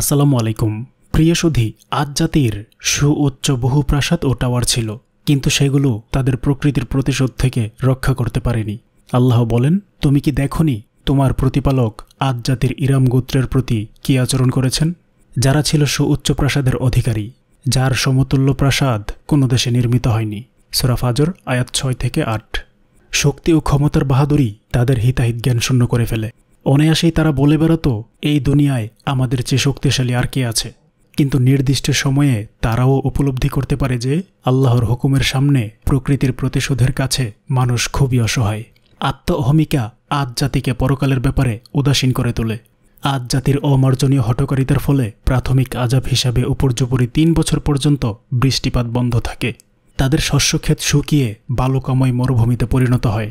আসসালামু আলাইকুম প্রিয় সুধি আজ জাতির সুউচ্চ বহু প্রাসাদ ও টাওয়ার ছিল কিন্তু সেগুলো তাদের প্রকৃতির প্রতিশোধ থেকে রক্ষা করতে পারেনি আল্লাহ বলেন তুমি কি দেখনি তোমার প্রতিপালক আজ জাতির ইরাম গোত্রের প্রতি কি আচরণ করেছেন যারা ছিল সুউচ্চ প্রাসাদের অধিকারী যার সমতুল্য প্রাসাদ কোনো দেশে নির্মিত হয়নি সোরাফাজর আয়াত ছয় থেকে আট শক্তি ও ক্ষমতার বাহাদুরি তাদের হিতাহিত জ্ঞান শূন্য করে ফেলে অনায়াসেই তারা বলে বেড়াতো এই দুনিয়ায় আমাদের চেয়ে শক্তিশালী আর কে আছে কিন্তু নির্দিষ্ট সময়ে তারাও উপলব্ধি করতে পারে যে আল্লাহর হুকুমের সামনে প্রকৃতির প্রতিশোধের কাছে মানুষ খুবই অসহায় আত্ম অহমিকা আজ জাতিকে পরকালের ব্যাপারে উদাসীন করে তোলে আজ জাতির অমার্জনীয় হটকারিতার ফলে প্রাথমিক আজাব হিসাবে উপর্যুপরি তিন বছর পর্যন্ত বৃষ্টিপাত বন্ধ থাকে তাদের শস্যক্ষেত শুকিয়ে বালুকাময় মরুভূমিতে পরিণত হয়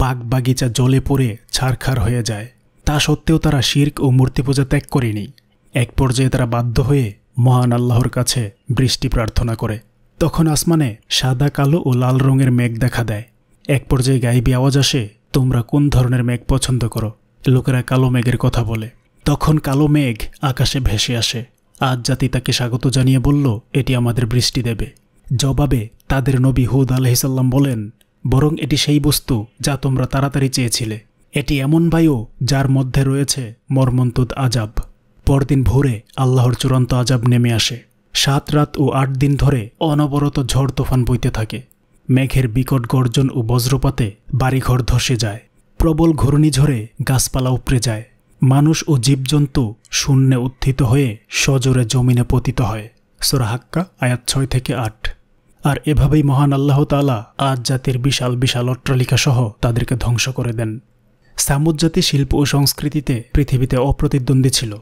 বাগ বাগিচা জলে পড়ে ছারখার হয়ে যায় তা সত্ত্বেও তারা শির্ক ও মূর্তি পূজা ত্যাগ করেনি এক পর্যায়ে তারা বাধ্য হয়ে মহান আল্লাহর কাছে বৃষ্টি প্রার্থনা করে তখন আসমানে সাদা কালো ও লাল রঙের মেঘ দেখা দেয় এক পর্যায়ে গাইবি আওয়াজ আসে তোমরা কোন ধরনের মেঘ পছন্দ করো লোকেরা কালো মেঘের কথা বলে তখন কালো মেঘ আকাশে ভেসে আসে আজ জাতি তাকে স্বাগত জানিয়ে বলল এটি আমাদের বৃষ্টি দেবে জবাবে তাদের নবী হুদ আলহিসাল্লাম বলেন বরং এটি সেই বস্তু যা তোমরা তাড়াতাড়ি চেয়েছিলে এটি এমন বায়ু যার মধ্যে রয়েছে মর্মন্তুদ আজাব পরদিন ভোরে আল্লাহর চূড়ান্ত আজাব নেমে আসে সাত রাত ও আট দিন ধরে অনবরত ঝড় তোফান বইতে থাকে মেঘের বিকট গর্জন ও বজ্রপাতে বাড়িঘর ধসে যায় প্রবল ঘূর্ণিঝড়ে গাছপালা উপড়ে যায় মানুষ ও জীবজন্তু শূন্যে উত্থিত হয়ে সজোরে জমিনে পতিত হয় সোরাহাক্কা আয়াত ছয় থেকে আট আর এভাবেই মহান আল্লাহ তালা আজ জাতির বিশাল বিশাল অট্টালিকাসহ তাদেরকে ধ্বংস করে দেন সামুদ জাতি শিল্প ও সংস্কৃতিতে পৃথিবীতে অপ্রতিদ্বন্দ্বী ছিল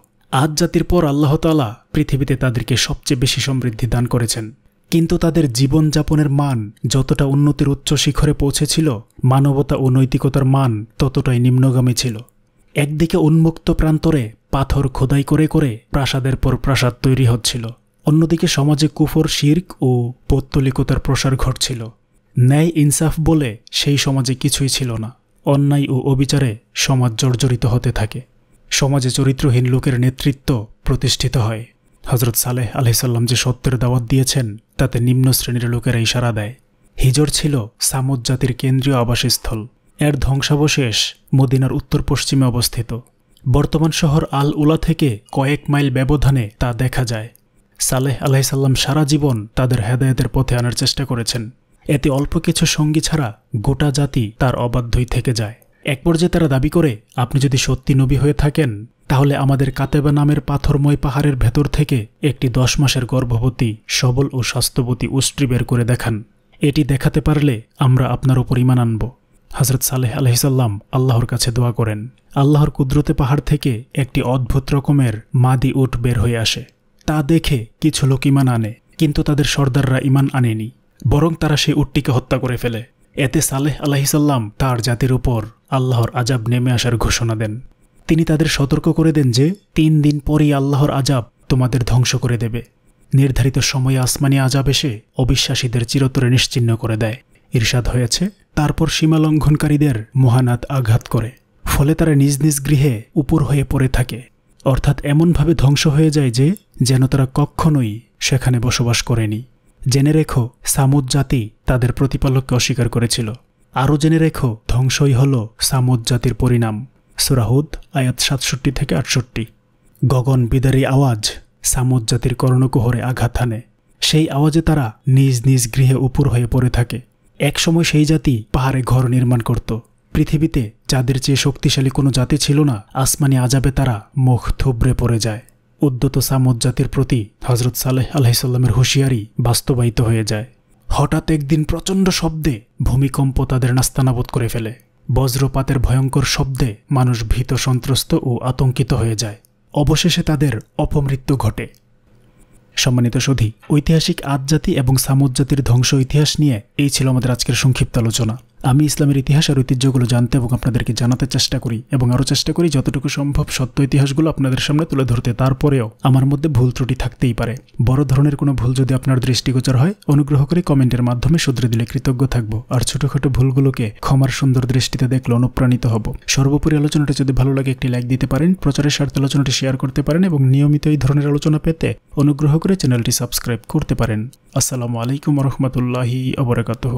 আজ জাতির পর আল্লাহতালা পৃথিবীতে তাদেরকে সবচেয়ে বেশি সমৃদ্ধি দান করেছেন কিন্তু তাদের জীবনযাপনের মান যতটা উন্নতির উচ্চ শিখরে পৌঁছেছিল মানবতা ও নৈতিকতার মান ততটাই নিম্নগামী ছিল একদিকে উন্মুক্ত প্রান্তরে পাথর খোদাই করে করে প্রাসাদের পর প্রাসাদ তৈরি হচ্ছিল অন্যদিকে সমাজে কুফর শির্ক ও পৌত্তলিকতার প্রসার ঘটছিল ন্যায় ইনসাফ বলে সেই সমাজে কিছুই ছিল না অন্যায় ও অবিচারে সমাজ জর্জরিত হতে থাকে সমাজে চরিত্রহীন লোকের নেতৃত্ব প্রতিষ্ঠিত হয় হজরত সালেহ আলহিসাল্লাম যে সত্যের দাওয়াত দিয়েছেন তাতে নিম্ন শ্রেণীর লোকেরা ইশারা দেয় হিজর ছিল সামুদ জাতির কেন্দ্রীয় আবাসস্থল এর ধ্বংসাবশেষ মদিনার উত্তর পশ্চিমে অবস্থিত বর্তমান শহর আল উলা থেকে কয়েক মাইল ব্যবধানে তা দেখা যায় সালেহ আলাইসাল্লাম সারা জীবন তাদের হেদায়তের পথে আনার চেষ্টা করেছেন এতে অল্প কিছু সঙ্গী ছাড়া গোটা জাতি তার অবাধ্যই থেকে যায় এক পর্যায়ে তারা দাবি করে আপনি যদি সত্যি নবী হয়ে থাকেন তাহলে আমাদের কাতেবা নামের পাথরময় পাহাড়ের ভেতর থেকে একটি দশ মাসের গর্ভবতী সবল ও স্বাস্থ্যবতী উষ্ট্রি বের করে দেখান এটি দেখাতে পারলে আমরা আপনার ওপর ইমান আনব হজরত সালেহ আলহিসাল্লাম আল্লাহর কাছে দোয়া করেন আল্লাহর কুদরতে পাহাড় থেকে একটি অদ্ভুত রকমের মাদি উঠ বের হয়ে আসে তা দেখে কিছু লোক ইমান আনে কিন্তু তাদের সর্দাররা ইমান আনেনি বরং তারা সেই উটটিকে হত্যা করে ফেলে এতে সালেহ আলাহিসাল্লাম তার জাতির উপর আল্লাহর আজাব নেমে আসার ঘোষণা দেন তিনি তাদের সতর্ক করে দেন যে তিন দিন পরই আল্লাহর আজাব তোমাদের ধ্বংস করে দেবে নির্ধারিত সময়ে আসমানি আজাব এসে অবিশ্বাসীদের চিরতরে নিশ্চিহ্ন করে দেয় ঈর্ষাদ হয়েছে তারপর সীমালঙ্ঘনকারীদের মহানাত আঘাত করে ফলে তারা নিজ নিজ গৃহে উপর হয়ে পড়ে থাকে অর্থাৎ এমনভাবে ধ্বংস হয়ে যায় যে যেন তারা কখনোই সেখানে বসবাস করেনি জেনে রেখো সামুদ জাতি তাদের প্রতিপালককে অস্বীকার করেছিল আরও জেনে রেখো ধ্বংসই হল সামুদ জাতির পরিণাম সুরাহুদ আয়াত সাতষট্টি থেকে আটষট্টি গগন বিদারী আওয়াজ সামুদ জাতির কর্ণকুহরে আঘাত হানে সেই আওয়াজে তারা নিজ নিজ গৃহে উপর হয়ে পড়ে থাকে একসময় সেই জাতি পাহাড়ে ঘর নির্মাণ করত পৃথিবীতে যাদের চেয়ে শক্তিশালী কোনো জাতি ছিল না আসমানি আজাবে তারা মুখ থুবড়ে পড়ে যায় উদ্যত সামদ জাতির প্রতি হজরত সালেহ আলাইসাল্লামের হুঁশিয়ারি বাস্তবায়িত হয়ে যায় হঠাৎ একদিন প্রচণ্ড শব্দে ভূমিকম্প তাদের নাস্তানাবোধ করে ফেলে বজ্রপাতের ভয়ঙ্কর শব্দে মানুষ ভীত সন্ত্রস্ত ও আতঙ্কিত হয়ে যায় অবশেষে তাদের অপমৃত্যু ঘটে সম্মানিত সধি ঐতিহাসিক আদ জাতি এবং সামুদ জাতির ধ্বংস ইতিহাস নিয়ে এই ছিল আমাদের আজকের সংক্ষিপ্ত আলোচনা আমি ইসলামের ইতিহাস আর ঐতিহ্যগুলো জানতে এবং আপনাদেরকে জানাতে চেষ্টা করি এবং আরও চেষ্টা করি যতটুকু সম্ভব সত্য ইতিহাসগুলো আপনাদের সামনে তুলে ধরতে তারপরেও আমার মধ্যে ভুল ত্রুটি থাকতেই পারে বড় ধরনের কোনো ভুল যদি আপনার দৃষ্টিগোচর হয় অনুগ্রহ করে কমেন্টের মাধ্যমে শুধরে দিলে কৃতজ্ঞ থাকবো আর ছোটোখাটো ভুলগুলোকে ক্ষমার সুন্দর দৃষ্টিতে দেখলে অনুপ্রাণিত হব সর্বোপরি আলোচনাটা যদি ভালো লাগে একটি লাইক দিতে পারেন প্রচারের স্বার্থে আলোচনাটি শেয়ার করতে পারেন এবং নিয়মিত এই ধরনের আলোচনা পেতে অনুগ্রহ করে চ্যানেলটি সাবস্ক্রাইব করতে পারেন আসসালামু আলাইকুম রহমতুল্লাহি অবরাকাতহ